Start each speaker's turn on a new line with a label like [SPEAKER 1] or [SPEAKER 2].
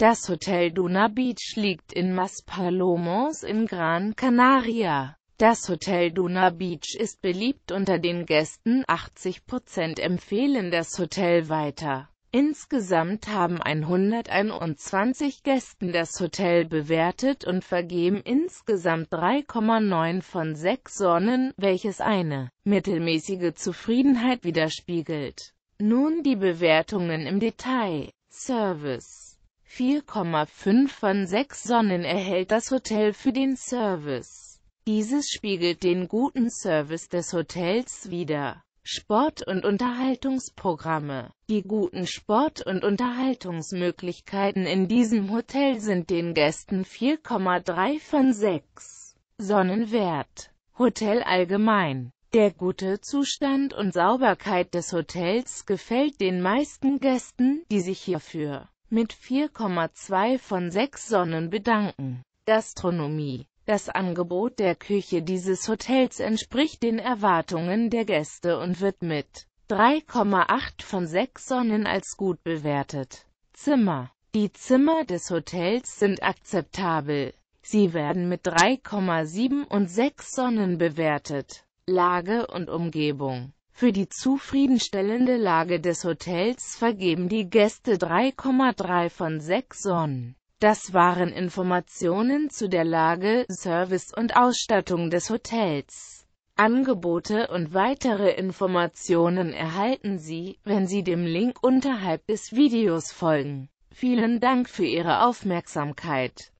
[SPEAKER 1] Das Hotel Duna Beach liegt in Maspalomos in Gran Canaria. Das Hotel Duna Beach ist beliebt unter den Gästen, 80% empfehlen das Hotel weiter. Insgesamt haben 121 Gästen das Hotel bewertet und vergeben insgesamt 3,9 von 6 Sonnen, welches eine mittelmäßige Zufriedenheit widerspiegelt. Nun die Bewertungen im Detail. Service 4,5 von 6 Sonnen erhält das Hotel für den Service. Dieses spiegelt den guten Service des Hotels wider. Sport- und Unterhaltungsprogramme Die guten Sport- und Unterhaltungsmöglichkeiten in diesem Hotel sind den Gästen 4,3 von 6 Sonnenwert Hotel allgemein der gute Zustand und Sauberkeit des Hotels gefällt den meisten Gästen, die sich hierfür mit 4,2 von 6 Sonnen bedanken. Gastronomie Das Angebot der Küche dieses Hotels entspricht den Erwartungen der Gäste und wird mit 3,8 von 6 Sonnen als gut bewertet. Zimmer Die Zimmer des Hotels sind akzeptabel. Sie werden mit 3,7 und 6 Sonnen bewertet. Lage und Umgebung für die zufriedenstellende Lage des Hotels vergeben die Gäste 3,3 von 6 Sonnen. Das waren Informationen zu der Lage, Service und Ausstattung des Hotels. Angebote und weitere Informationen erhalten Sie, wenn Sie dem Link unterhalb des Videos folgen. Vielen Dank für Ihre Aufmerksamkeit.